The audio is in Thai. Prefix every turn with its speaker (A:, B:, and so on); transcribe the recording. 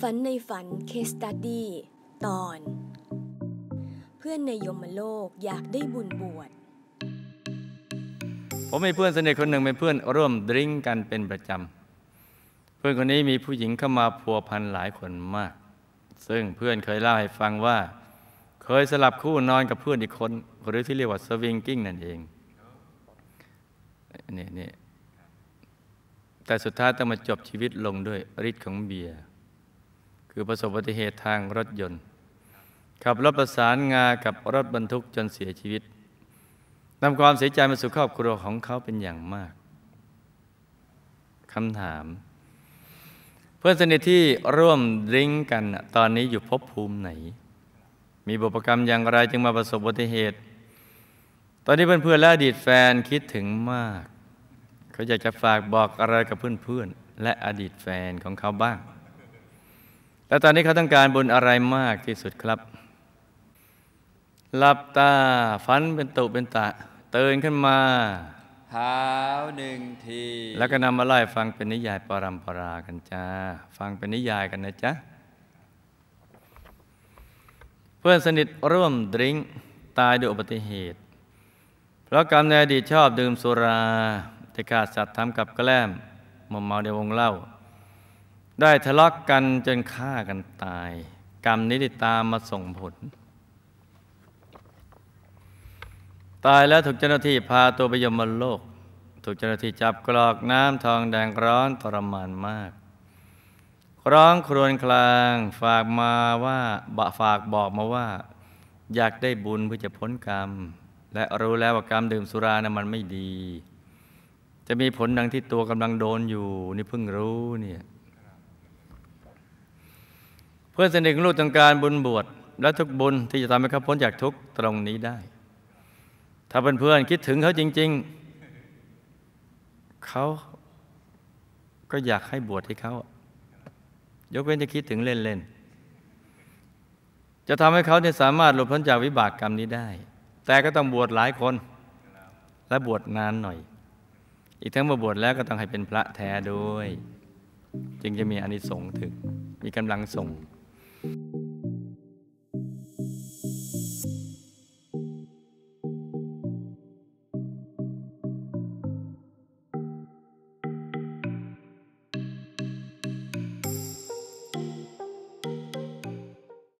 A: ฝันในฝันเคสตัดดี้ตอน เพื่อนในยมโลกอยากได้บุญบวชผมมีเพื่อนสนิทคนหนึ่งเป็นเพื่อนร่วมดริ้งกันเป็นประจำเพื่อนคนนี้มีผู้หญิงเข้ามาพัวพันหลายคนมาก ซึ่งเพื่อนเคยเล่าให้ฟังว่า เคยสลับคู่นอนกับเพื่อนอีกคน หรือที่เรียกว่าสวิงกิ้งนั่นเองนี่นี่แต่สุดท้ายต้องมาจบชีวิตลงด้วยฤทธิ์ของเบียร์คือประสบอุบัติเหตุทางรถยนต์ ขับรถประสานงากับรถบรรทุกจนเสียชีวิตนำความเสียใจมาสู่ครอบครัวของเขาเป็นอย่างมากคำถาม เพื่อนสนิทที่ร่วมริ้งกันตอนนี้อยู่ภพภูมิไหน มีบุพกรรมอย่างไรจึงมาประสบอุบัติเหตุ ตอนนี้เพื่อนเพื่อนและอดีตแฟนคิดถึงมากเขาอยากจะฝากบอกอะไรกับเพื่อนๆและอดีตแฟนของเขาบ้าง และตอนนี้เขาต้องการบุญอะไรมากที่สุดครับหลับตาฝันเป็นตุเป็นตะ เตือนขึ้นมาเท้าหนึ่งที แล้วก็นำมาไล่ฟังเป็นนิยายปรำปรากันจ้า ฟังเป็นนิยายกันนะจ๊ะ เพื่อนสนิทร่วมดริ้งตายด้วยอุบัติเหตุ เพราะกรรมในอดีตชอบดื่มสุราได้ฆ่าสัตว์ทำกับแกล้มมอมเมาในวงเล่า ได้ทะเลาะกกันจนฆ่ากันตาย กรรมนี้ิดตามมาส่งผล ตายแล้วถูกเจ้าหน้าที่พาตัวไปยมโลก ถูกเจ้าหน้าที่จับกรอกน้ำทองแดงร้อนทรมานมากร้องครวญคลางฝากมาว่าบะฝากบอกมาว่า อยากได้บุญเพื่อจะพ้นกรรม และรู้แล้วว่ากรรมดื่มสุรานะ่ะมันไม่ดีจะมีผลดังที่ตัวกำลังโดนอยู่ นี่เพิ่งรู้เนี่ย เพื่อนสนิทของลูกต้องการบุญบวชและทุกบุญที่จะทำให้เขาพ้นจากทุกตรงนี้ได้ ถ้าเพื่อนคิดถึงเขาจริง ๆ เขาก็อยากให้บวชให้เขา ยกเว้นจะคิดถึงเล่น ๆ จะทำให้เขาเนี่ยสามารถหลุดพ้นจากวิบากกรรมนี้ได้ แต่ก็ต้องบวชหลายคน และบวชนานหน่อยอีกทั้งมาบวชแล้วก็ต้องให้เป็นพระแท้ด้วย จึงจะมีอานิสงส์ถึงมีกำลังส่ง